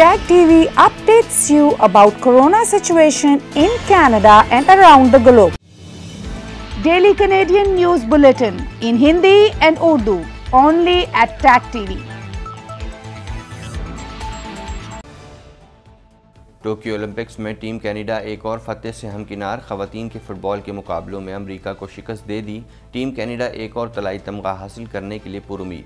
Tag TV updates you about corona situation in Canada and around the globe. Daily Canadian News Bulletin in Hindi and Urdu only at Tag TV. Tokyo Olympics में team Canada एक और फतेह से हमकिनार खवतीन के football के मुकाबलों में America को शिकस्त दे दी टीम कनाडा एक और तलाई तमगा हासिल करने के लिए पुरुद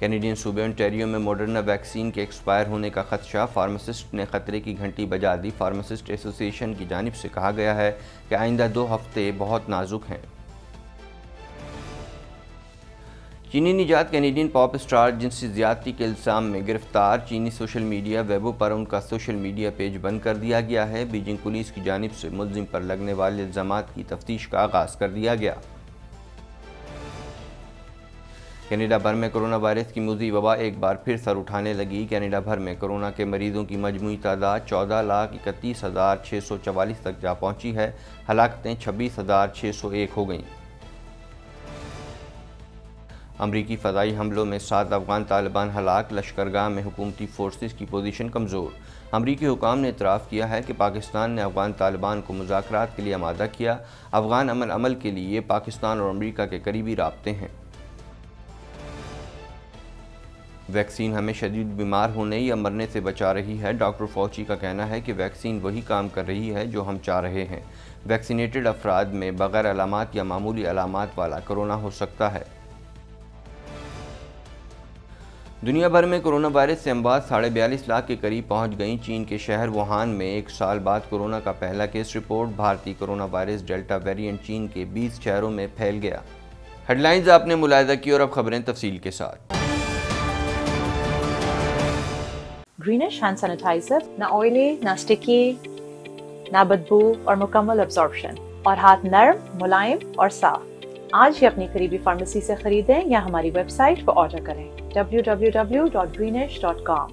कैनेडियन सूबे ऑन्टेरियो में मॉडर्ना वैक्सीन के एक्सपायर होने का खदशा फार्मासिस्ट ने खतरे की घंटी बजा दी फार्मासिस्ट एसोसिएशन की जानब से कहा गया है कि आइंदा दो हफ्ते बहुत नाजुक हैं चीनी निजात कैनेडियन पॉप स्टार जिनसी ज्यादती के इल्ज़ाम में गिरफ्तार चीनी सोशल मीडिया वेबों पर उनका सोशल मीडिया पेज बंद कर दिया गया है बीजिंग पुलिस की जानब से मुलजिम पर लगने वाले इल्ज़ाम की तफ्तीश का आगाज़ कर दिया गया कनाडा भर में कोरोना वायरस की मुजी वबा एक बार फिर सर उठाने लगी कनाडा भर में कोरोना के मरीजों की मजमू तादाद चौदह लाख इकतीस हज़ार छः सौ चवालीस तक जा पहुंची है हलाकतें छब्बीस हज़ार छः सौ एक हो गईं अमरीकी फ़जाई हमलों में सात अफगान तालिबान हलाक लश्करगाह में हुकूमती फोर्सेस की पोजीशन कमज़ोर अमरीकी हुकाम ने इतराफ़ किया है कि पाकिस्तान ने अफगान तालिबान को मुजाकर के लिए आमादा किया अफगान अमल अमल के लिए पाकिस्तान और अमरीका के करीबी रबते हैं वैक्सीन हमें शदीद बीमार होने या मरने से बचा रही है डॉक्टर फौची का कहना है कि वैक्सीन वही काम कर रही है जो हम चाह रहे हैं वैक्सीनेटेड अफराद में बगैर अलामत या मामूली अलामत वाला कोरोना हो सकता है दुनिया भर में कोरोना वायरस से अमवात साढ़े बयालीस लाख के करीब पहुंच गई चीन के शहर वुहान में एक साल बाद कोरोना का पहला केस रिपोर्ट भारतीय कोरोना वायरस डेल्टा वेरिएंट चीन के 20 शहरों में फैल गया हेडलाइंस आपने मुलायदा की और अब खबरें तफसील के साथ greenish hand sanitizer, na oily, na sticky, na बदबू or mukammal absorption और हाथ नरम मुलायम और साफ आज ही अपनी करीबी फार्मेसी से खरीदें या हमारी वेबसाइट पर ऑर्डर करें www.greenish.com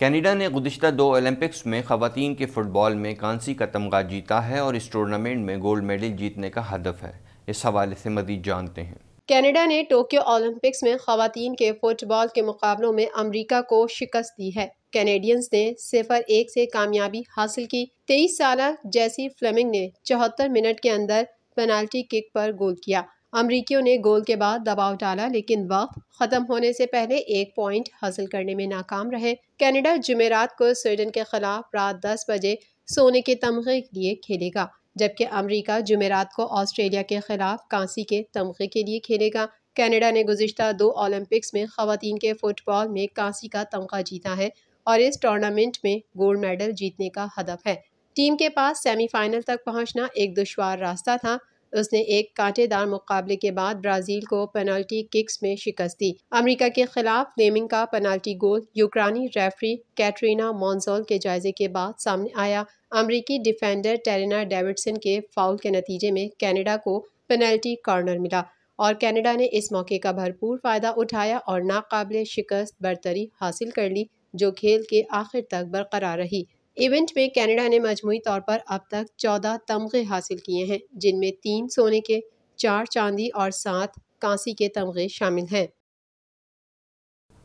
कनाडा ने गुजशत दो ओलंपिक्स में खातन के फ़ुटबॉल में कांसी का तमगा जीता है और इस टूर्नामेंट में गोल्ड मेडल जीतने का हदफ है इस हवाले से मजीद जानते हैं कनाडा ने टोक्यो ओलंपिक्स में खातन के फुटबॉल के मुकाबलों में अमेरिका को शिकस्त दी है कैनेडियंस ने सिफर एक से कामयाबी हासिल की तेईस साल जैसी फ्लेमिंग ने चौहत्तर मिनट के अंदर पेनाल्टी किक पर गोल किया अमरीकियों ने गोल के बाद दबाव डाला लेकिन वक्त ख़त्म होने से पहले एक पॉइंट हासिल करने में नाकाम रहे कनाडा जुमेरात को स्वीडन के खिलाफ रात 10 बजे सोने के तमगे लिए खेलेगा जबकि अमरीका जमेरात को ऑस्ट्रेलिया के खिलाफ कांसी के तमगे के लिए खेलेगा कैनेडा ने गुजशत दो ओलंपिक्स में खातन के फुटबॉल में कांसी का तमगा जीता है और इस टूर्नामेंट में गोल्ड मेडल जीतने का हदफ है टीम के पास सेमीफाइनल तक पहुंचना एक दुशवार रास्ता था उसने एक कांटेदार मुकाबले के बाद ब्राज़ील को पेनल्टी किक्स में शिकस्त दी अमेरिका के खिलाफ फ्लेमिंग का पेनल्टी गोल यूक्रानी रेफरी कैटरीना मॉन्जोल के जायजे के बाद सामने आया अमरीकी डिफेंडर टेरिना डेविडसन के फाउल के नतीजे में कनाडा को पेनल्टी कॉर्नर मिला और कनाडा ने इस मौके का भरपूर फ़ायदा उठाया और नाकबले शिकस्त बरतरी हासिल कर ली जो खेल के आखिर तक बरकरार रही इवेंट में कनाडा ने मजमू तौर पर अब तक चौदह तमगे हासिल किए हैं जिनमें तीन सोने के चार चांदी और सात कांसी के तमगे शामिल हैं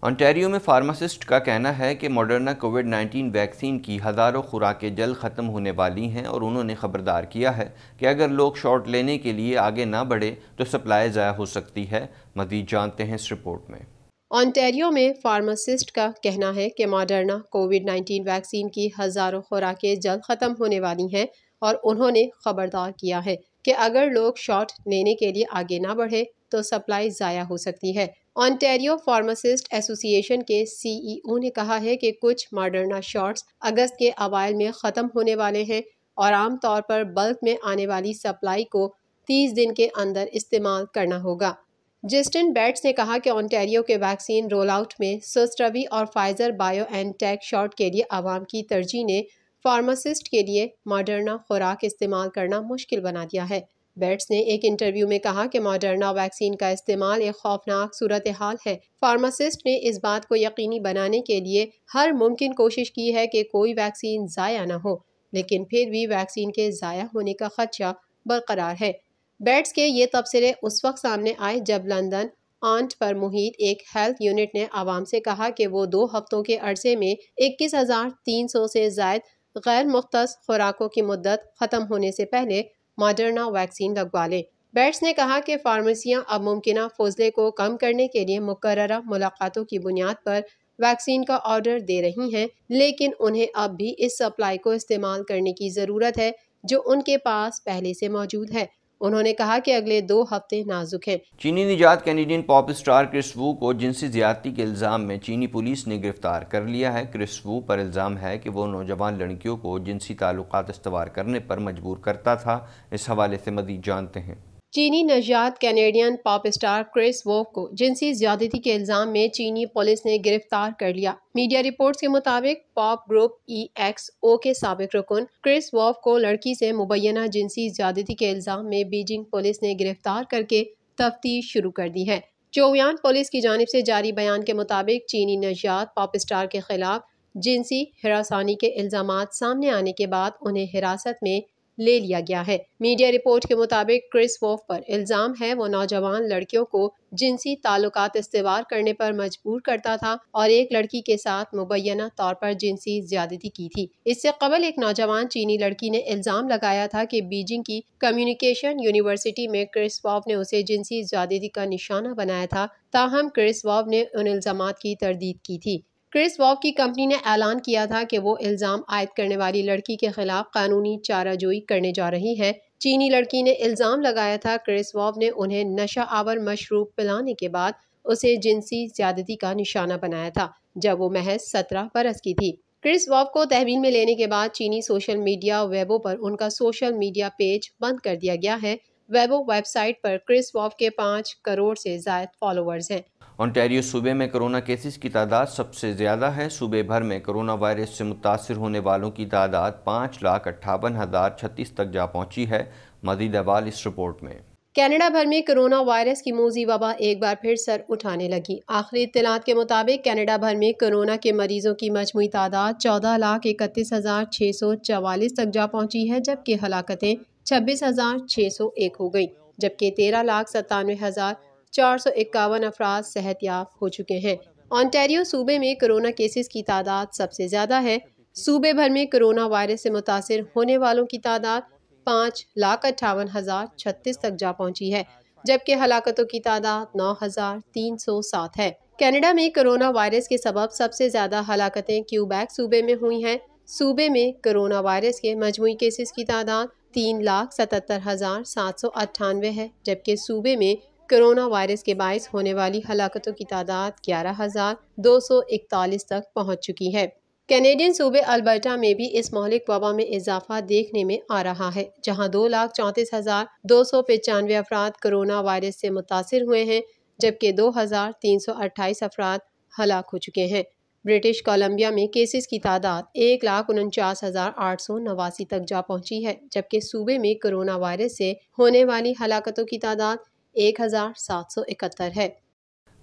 ऑन्टेरियो में फार्मासिस्ट का कहना है कि मॉडर्ना कोविड 19 वैक्सीन की हज़ारों खुराकें जल्द ख़त्म होने वाली हैं और उन्होंने ख़बरदार किया है कि अगर लोग शॉट लेने के लिए आगे ना बढ़े तो सप्लाई ज़ाया हो सकती है मज़ीद जानते हैं इस रिपोर्ट में ऑनटेरियो में फार्मासिस्ट का कहना है कि मॉडर्ना कोविड 19 वैक्सीन की हज़ारों खुराकें जल्द ख़त्म होने वाली हैं और उन्होंने खबरदार किया है कि अगर लोग शॉट लेने के लिए आगे ना बढ़े तो सप्लाई ज़ाया हो सकती है ऑनटेरियो फार्मासिस्ट एसोसिएशन के सीईओ ने कहा है कि कुछ मॉडर्ना शॉट्स अगस्त के अवायल में ख़त्म होने वाले हैं और आमतौर पर बल्क में आने वाली सप्लाई को 30 दिन के अंदर इस्तेमाल करना होगा जस्टिन बैट्स ने कहा कि ऑनटेरियो के वैक्सीन रोल आउट में सस्ट्रवी और Pfizer BioNTech shot के लिए आवाम की तरजीह ने फार्मासिस्ट के लिए मॉडर्ना खुराक इस्तेमाल करना मुश्किल बना दिया है बैट्स ने एक इंटरव्यू में कहा कि मॉडर्ना वैक्सीन का इस्तेमाल एक खौफनाक सूरत हाल है फार्मासिस्ट ने इस बात को यकीनी बनाने के लिए हर मुमकिन कोशिश की है कि कोई वैक्सीन ज़ाया ना हो लेकिन फिर भी वैक्सीन के ज़ाया होने का खदशा बरकरार है बैट्स के ये तबसरे उस वक्त सामने आए जब लंदन आंट पर मुहित एक हेल्थ यूनिट ने आवाम से कहा कि वो दो हफ्तों के अरसे में इक्कीस हज़ार तीन सौ से जायद गैर मुख्त खुराकों की मदद ख़त्म होने से पहले मॉडर्ना वैक्सीन लगवा लें बैट्स ने कहा कि फार्मेसियाँ अब मुमकिन फजले को कम करने के लिए मुकर मुलाकातों की बुनियाद पर वैक्सीन का ऑर्डर दे रही हैं लेकिन उन्हें अब भी इस सप्लाई को इस्तेमाल करने की ज़रूरत है जो उनके पास पहले से मौजूद है उन्होंने कहा कि अगले दो हफ्ते नाजुक हैं चीनी निजात Canadian pop star Kris Wu को जिनसी ज्यादती के इल्ज़ाम में चीनी पुलिस ने गिरफ्तार कर लिया है क्रिस वू पर इल्ज़ाम है कि वो नौजवान लड़कियों को जिनसी ताल्लुक इस्तवार करने पर मजबूर करता था इस हवाले से मजीद जानते हैं चीनी नजात Canadian pop star Kris Wu को जिनसी ज्यादती के इल्ज़ाम में चीनी पुलिस ने गिरफ्तार कर लिया मीडिया रिपोर्ट्स के मुताबिक pop group E X O के सबक रुकन क्रिस वॉफ को लड़की से मुबैना जिनसी ज्यादती के इल्ज़ाम में बीजिंग पुलिस ने गिरफ्तार करके तफ्तीश शुरू कर दी है चोवियान पुलिस की जानब से जारी बयान के मुताबिक चीनी नजात पॉप स्टार के खिलाफ जिनसी हरासानी के इल्ज़ाम सामने आने के बाद उन्हें हिरासत में ले लिया गया है मीडिया रिपोर्ट के मुताबिक क्रिस वोफ पर इल्ज़ाम है वो नौजवान लड़कियों को जिनसी ताल्लुक इस्तेवाल करने पर मजबूर करता था और एक लड़की के साथ मुबैना तौर पर जिनसी ज्यादती की थी इससे कबल एक नौजवान चीनी लड़की ने इल्ज़ाम लगाया था कि बीजिंग की कम्युनिकेशन यूनिवर्सिटी में क्रिस वॉव ने उसे जिनसी ज्यादती का निशाना बनाया था ताहम क्रिस वॉव ने उन इल्ज़ाम की तरदीद की थी क्रिस वॉक की कंपनी ने ऐलान किया था कि वो इल्ज़ाम आयद करने वाली लड़की के खिलाफ कानूनी चाराजोई करने जा रही है चीनी लड़की ने इल्ज़ाम लगाया था क्रिस वॉक ने उन्हें नशा आवर मशरूब पिलाने के बाद उसे जिनसी ज्यादती का निशाना बनाया था जब वो महज सत्रह बरस की थी क्रिस वॉव को तहवील में लेने के बाद चीनी सोशल मीडिया वेबो पर उनका सोशल मीडिया पेज बंद कर दिया गया है वेबो वेबसाइट पर क्रिस वॉक के पाँच करोड़ से जायद फॉलोअर्स हैं ऑनटेरियो सूबे में कोरोना केसेस की तादाद सबसे ज़्यादा है सूबे भर में कोरोना वायरस से मुतासर होने वालों की तादाद पाँच लाख अट्ठावन हज़ार छत्तीस तक जा पहुँची है मजीद अवाल इस रिपोर्ट में कनाडा भर में कोरोना वायरस की मोजी वबा एक बार फिर सर उठाने लगी आखिरी इतलात के मुताबिक कनाडा भर में कोरोना के मरीजों की मजमू तादाद चौदह लाख इकतीस हज़ार छः सौ चवालीस तक जा पहुंची है जबकि हलाकतें छब्बीस हज़ार छः सौ एक हो गई जबकि तेरह लाख सत्तानवे हज़ार चार सौ इक्यावन सेहत याब हो चुके हैं ऑनटेरियो सूबे में कोरोना केसेस की तादाद सबसे ज़्यादा है सूबे भर में कोरोना वायरस से मुतासर होने वालों की तादाद पाँच लाख अट्ठावन हज़ार छत्तीस तक जा पहुंची है जबकि हलाकतों की तादाद नौ हज़ार तीन सौ सात है कनाडा में कोरोना वायरस के सबब सबसे ज़्यादा हलाकतें क्यूबैक सूबे में हुई हैं सूबे में कोरोना वायरस के मजमू केसेस की तादाद तीन लाख सतहत्तर हज़ार सात सौ अट्ठानवे है जबकि सूबे में कोरोना वायरस के बायस होने वाली हलाकतों की तादाद ग्यारह हज़ार दो सौ इकतालीस तक पहुँच चुकी है कैनेडियन सूबे अल्बर्टा में भी इस मौलिक वबा में इजाफा देखने में आ रहा है जहां दो लाख चौंतीस हज़ार दो सौ पचानवे अफराद कोरोना वायरस से मुतासर हुए हैं जबकि दो हज़ार तीन सौ अट्ठाईस अफराद हलाक हो चुके हैं ब्रिटिश कोलंबिया में केसेस की तादाद एक लाख उनचास हज़ार आठ सौ नवासी तक जा पहुंची है जबकि सूबे में कोरोना वायरस से होने वाली हलाकतों की तादाद एक हज़ार सात सौ इकहत्तर है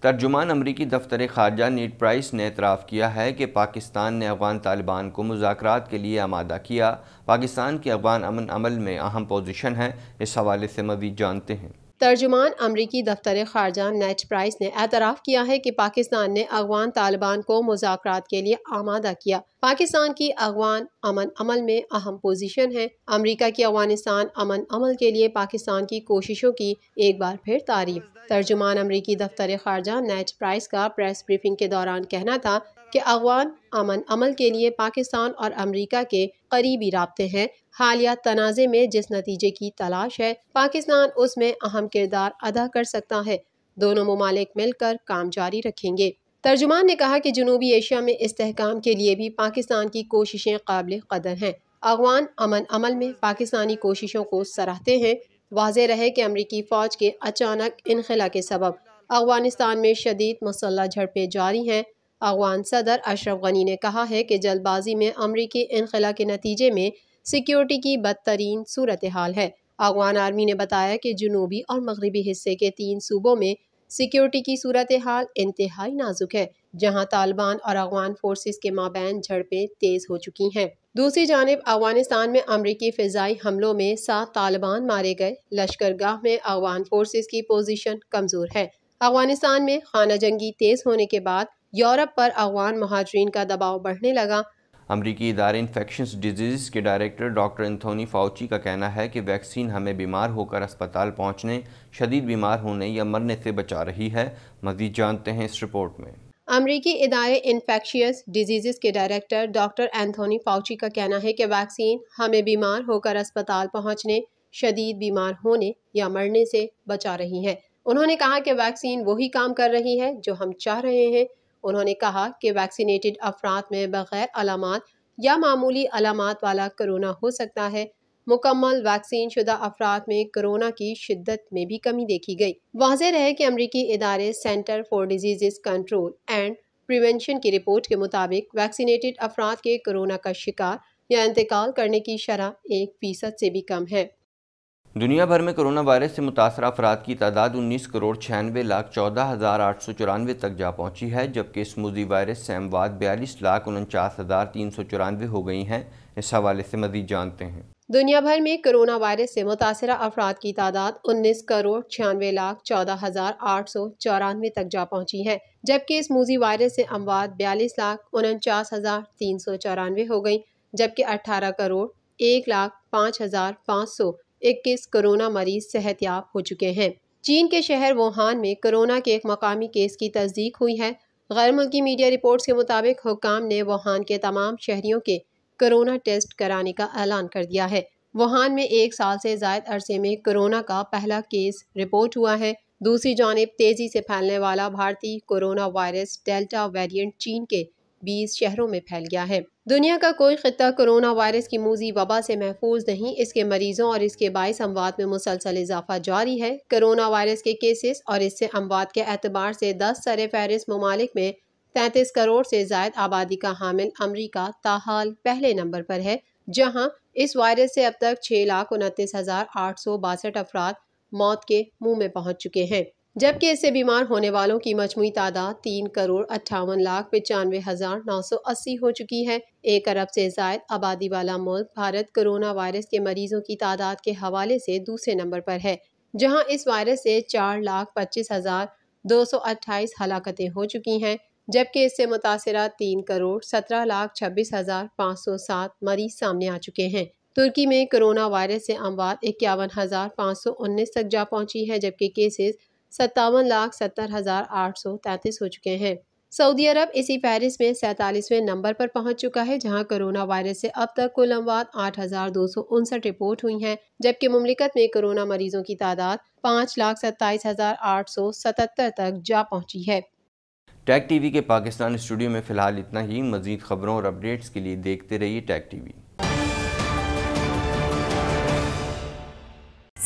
तर्जुमान अमरीकी दफ्तर खारजा नीट प्राइस ने इतराफ़ किया है कि पाकिस्तान ने अफगान तालिबान को मुजाकर के लिए आमादा किया पाकिस्तान की अफगान अमन अमल में अहम पोजिशन है इस हवाले से मजीद जानते हैं तर्जुमान अमरीकी दफ्तर खारजा नेट प्राइस ने एतराफ़ किया है कि पाकिस्तान ने अगवान तालिबान को मुजाकर के लिए आमादा किया पाकिस्तान की अगवान अमन अमल में अहम पोजिशन है अमरीका की अफगानिस्तान अमन अमल के लिए पाकिस्तान की कोशिशों की एक बार फिर तारीफ तर्जुमान अमरीकी दफ्तर खारजा नेट प्राइस का प्रेस ब्रीफिंग के दौरान कहना था कि अगवान अमन अमल के लिए पाकिस्तान और अमरीका के करीबी रबते हैं हालिया तनाज़े में जिस नतीजे की तलाश है पाकिस्तान उसमें अहम किरदार अदा कर सकता है दोनों ममालिक मिलकर काम जारी रखेंगे तर्जुमान ने कहा कि जनूबी एशिया में इसकाम के लिए भी पाकिस्तान की कोशिशें काबिल कदर हैं अगवान अमन अमल में पाकिस्तानी कोशिशों को सराहते हैं वाज रहे कि अमरीकी फ़ौज के अचानक इनखला के सबब अफगानिस्तान में शदीद मसल झड़पें जारी हैं अफगान सदर अशरफ गनी ने कहा है कि जल्दबाजी में अमरीकी इनखला के नतीजे में सिक्योरिटी की बदतरीन सूरत हाल है अफगान आर्मी ने बताया कि जनूबी और मगरबी हिस्से के तीन सूबों में सिक्योरिटी की सूरत हाल इंतहाई नाजुक है जहां तालिबान और अफगान फोर्सेस के माबैन झड़पें तेज हो चुकी हैं दूसरी जानब अफगानिस्तान में अमरीकी फ़जाई हमलों में सात तालिबान मारे गए लश्कर गाह में अफगान फोर्स की पोजिशन कमज़ोर है अफगानिस्तान में खाना जंगी तेज़ होने के बाद यूरोप पर अफगान महाजरीन का दबाव बढ़ने लगा अमरीकी इदारे इन्फेक्शन डिजीज़ के डायरेक्टर डॉक्टर एंथोनी फाउची का कहना है कि वैक्सीन हमें बीमार होकर अस्पताल पहुंचने, शदीद बीमार होने या मरने से बचा रही है मजीद जानते हैं इस रिपोर्ट में अमरीकी इदारे इन्फेक्शियस डिजीज़ के डायरेक्टर डॉक्टर एंथोनी फाउची का कहना है कि वैक्सीन हमें बीमार होकर अस्पताल पहुँचने शदीद बीमार होने या मरने से बचा रही है उन्होंने कहा कि वैक्सीन वही काम कर रही है जो हम चाह रहे हैं उन्होंने कहा कि वैक्सीनेटेड अफराद में बग़ैर अलामत या मामूली अलामत वाला करोना हो सकता है मुकम्मल वैक्सीन शुदा अफराद में कोरोना की शिद्दत में भी कमी देखी गई वाज रहे कि अमरीकी इदारे center for disease control and prevention की रिपोर्ट के मुताबिक वैक्सीनेटेड अफराद के कोरोना का शिकार या इंतकाल करने की शरह एक फ़ीसद से भी कम है दुनिया भर में कोरोना वायरस से मुतासर अफराद की तादाद उन्नीस करोड़ छियानवे लाख चौदह हज़ार आठ सौ चौरानवे तक जा पहुंची है जबकि स्मूजी वायरस से अमवाद बयालीस लाख उनचास हज़ार तीन सौ चौरानवे हो गई हैं इस हवाले से मजीद जानते हैं दुनिया भर में कोरोना वायरस से मुतासर अफराद की तादाद उन्नीस करोड़ छियानवे लाख चौदह हज़ार आठ सौ चौरानवे तक जा पहुंची है जबकि इस मूजी वायरस से अमवाद बयालीस लाख उनचास हज़ार तीन सौ चौरानवे हो गई जबकि अठारह करोड़ एक लाख पाँच हज़ार पाँच सौ इक्कीस कोरोना मरीज सेहतियाब हो चुके हैं चीन के शहर वुहान में कोरोना के एक मकामी केस की तस्दीक हुई है गैर मुल्की मीडिया रिपोर्ट्स के मुताबिक हुकाम ने वुहान के तमाम शहरियों के कोरोना टेस्ट कराने का ऐलान कर दिया है वुहान में एक साल से जायद अरसे में कोरोना का पहला केस रिपोर्ट हुआ है दूसरी जानब तेज़ी से फैलने वाला भारतीय कोरोना वायरस डेल्टा वेरियंट चीन के बीस शहरों में फैल गया है दुनिया का कोई खत्ता कोरोना वायरस की मूजी वबा से महफूज नहीं इसके मरीजों और इसके बायस अमवात में मुसलसल इजाफा जारी है कोरोना वायरस के केसेस और इससे अमवात के एतबार से दस सर फहरिस्त ममालिक में तैंतीस करोड़ से जायद आबादी का हामिल अमरीका ताहाल पहले नंबर पर है जहाँ इस वायरस से अब तक छः लाख उनतीस हज़ार आठ सौ बासठ अफराद मौत के मुँह में पहुँच चुके हैं जबकि इससे बीमार होने वालों की मजमू तादाद तीन करोड़ अट्ठावन लाख पचानवे हज़ार नौ सौ अस्सी हो चुकी है एक अरब से जायद आबादी वाला मुल्क भारत कोरोना वायरस के मरीजों की तादाद के हवाले से दूसरे नंबर पर है जहां इस वायरस से चार लाख पच्चीस हज़ार दो सौ अट्ठाईस हलाकतें हो चुकी हैं जबकि इससे मुतासर तीन करोड़ सत्रह लाख छब्बीस हज़ार पाँच सौ सात मरीज सामने आ चुके हैं तुर्की में कोरोना वायरस से अमवात इक्यावन हज़ार पाँच सौ उन्नीस तक जा पहुंची है जबकि केसेस सत्तावन लाख सत्तर हज़ार आठ सौ तैंतीस हो चुके हैं सऊदी अरब इसी पेरिस में सैंतालीसवें नंबर पर पहुंच चुका है जहां कोरोना वायरस से अब तक कुल अमवात आठ हज़ार दो सौ उनसठ रिपोर्ट हुई हैं जबकि मुमलिकत में कोरोना मरीजों की तादाद पाँच लाख सत्ताईस हज़ार आठ सौ सतहत्तर तक जा पहुंची है टैग टीवी के पाकिस्तान स्टूडियो में फिलहाल इतना ही मजीद खबरों और अपडेट्स के लिए देखते रहिए टैग टीवी